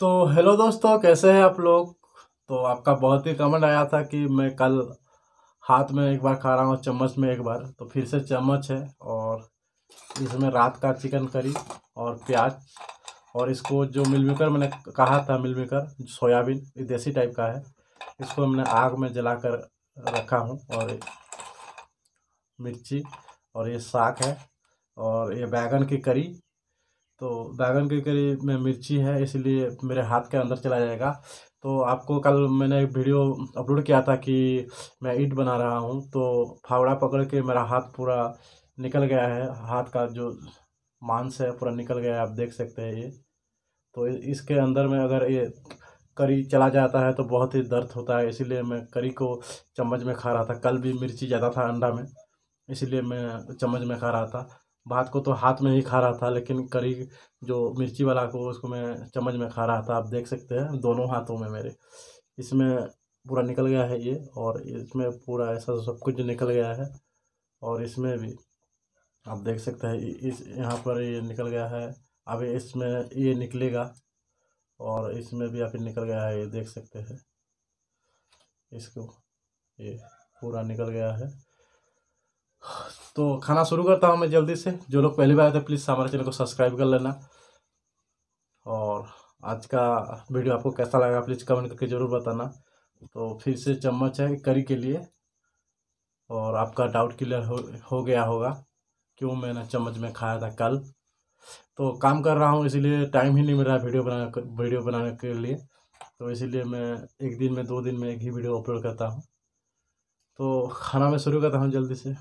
तो हेलो दोस्तों कैसे हैं आप लोग तो आपका बहुत ही कमेंट आया था कि मैं कल हाथ में एक बार खा रहा हूँ चम्मच में एक बार तो फिर से चम्मच है और इसमें रात का चिकन करी और प्याज और इसको जो मिलमिकर मैंने कहा था मिलमिकर सोयाबीन सोयाबीन देसी टाइप का है इसको मैंने आग में जला कर रखा हूँ और मिर्ची और ये साग है और ये बैगन की करी तो बैगन के करीब में मिर्ची है इसलिए मेरे हाथ के अंदर चला जाएगा तो आपको कल मैंने एक वीडियो अपलोड किया था कि मैं ईट बना रहा हूँ तो फावड़ा पकड़ के मेरा हाथ पूरा निकल गया है हाथ का जो मांस है पूरा निकल गया है आप देख सकते हैं ये तो इसके अंदर में अगर ये करी चला जाता है तो बहुत ही दर्द होता है इसीलिए मैं करी को चम्मच में खा रहा था कल भी मिर्ची ज़्यादा था अंडा में इसीलिए मैं चम्मच में खा रहा था भात को तो हाथ में ही खा रहा था लेकिन करी जो मिर्ची वाला को उसको मैं चम्मच में खा रहा था आप देख सकते हैं दोनों हाथों में मेरे इसमें पूरा निकल गया है ये और इसमें पूरा ऐसा सब कुछ निकल गया है और इसमें भी आप देख सकते हैं इस यहाँ पर ये निकल गया है अब इसमें ये निकलेगा और इसमें भी आप निकल गया है ये देख सकते हैं इसको ये पूरा निकल गया है तो खाना शुरू करता हूँ मैं जल्दी से जो लोग पहली बार आए थे प्लीज़ हमारे चैनल को सब्सक्राइब कर लेना और आज का वीडियो आपको कैसा लगा प्लीज़ कमेंट करके ज़रूर बताना तो फिर से चम्मच है करी के लिए और आपका डाउट क्लियर हो, हो गया होगा क्यों मैंने चम्मच में खाया था कल तो काम कर रहा हूँ इसीलिए टाइम ही नहीं मिल रहा वीडियो बनाने वीडियो बनाने के लिए तो इसीलिए मैं एक दिन में दो दिन में एक ही वीडियो अपलोड करता हूँ तो खाना मैं शुरू करता हूँ जल्दी से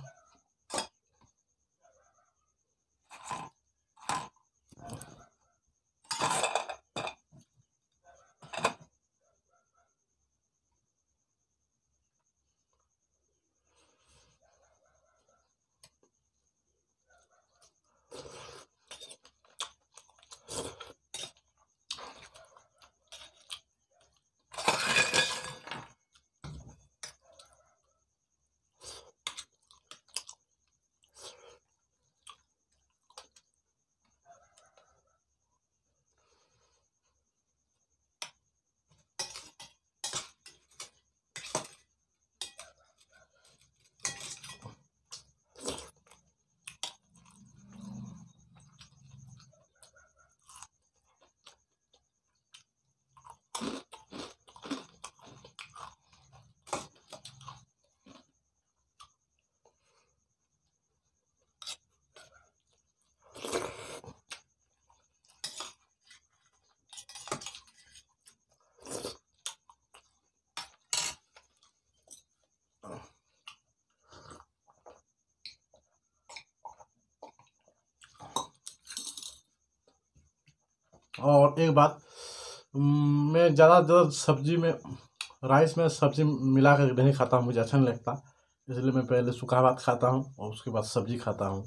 और एक बात मैं ज़्यादातर सब्ज़ी में राइस में सब्ज़ी मिला कर नहीं खाता हूँ मुझे अच्छा नहीं लगता इसलिए मैं पहले सूखा भात खाता हूँ और उसके बाद सब्ज़ी खाता हूँ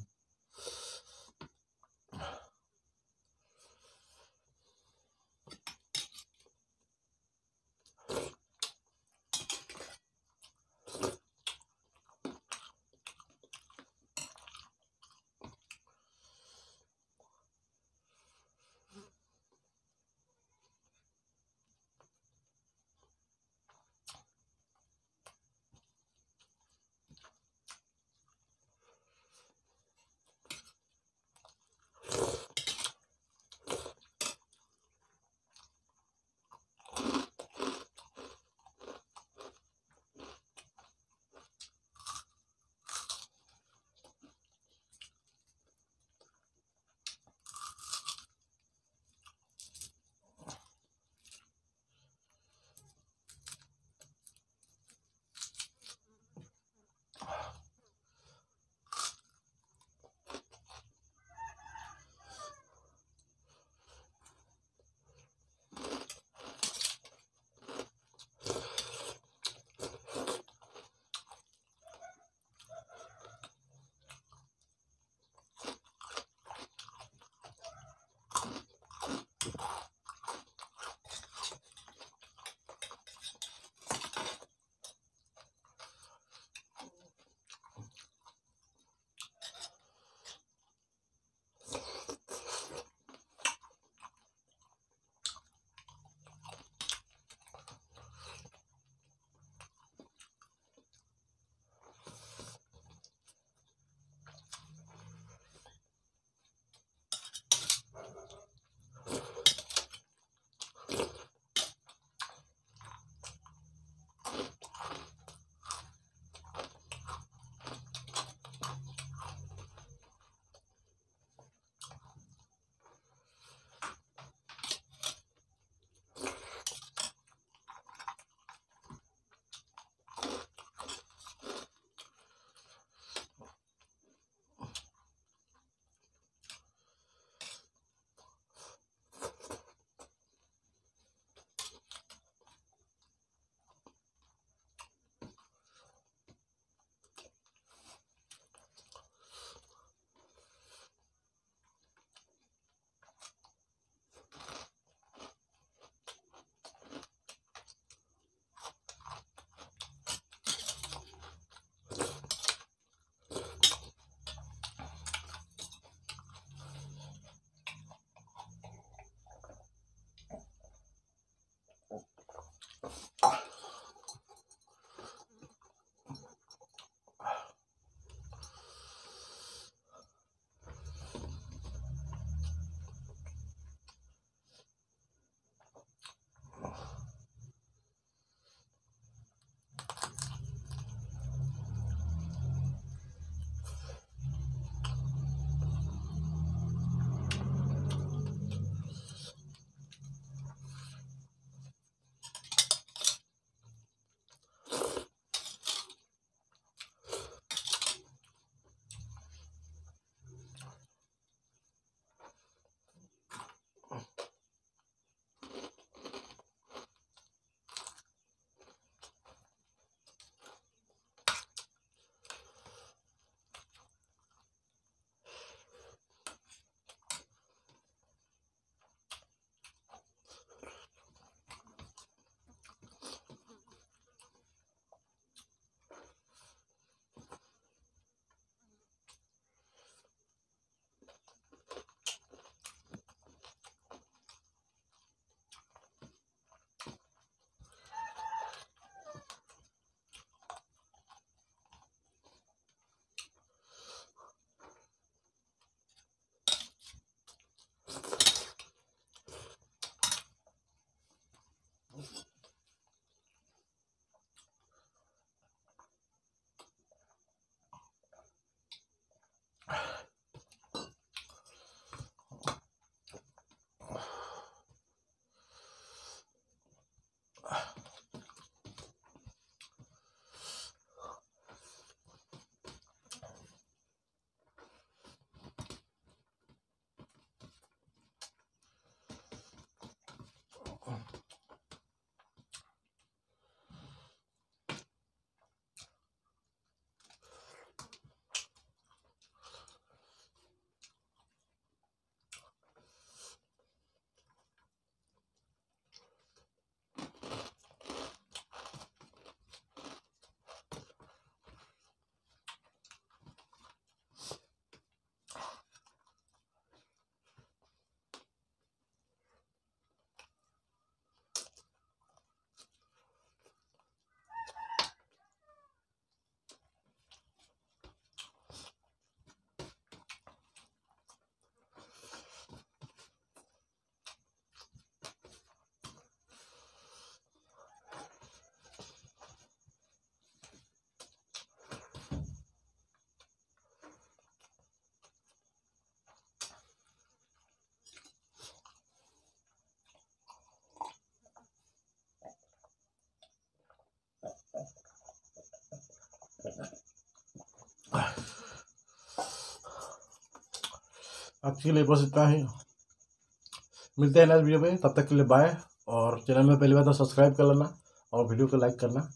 आज के लिए बस इतना ही मिलते हैं नेक्स्ट वीडियो में तब तक के लिए बाय और चैनल में पहली बार तो सब्सक्राइब कर लेना और वीडियो को लाइक करना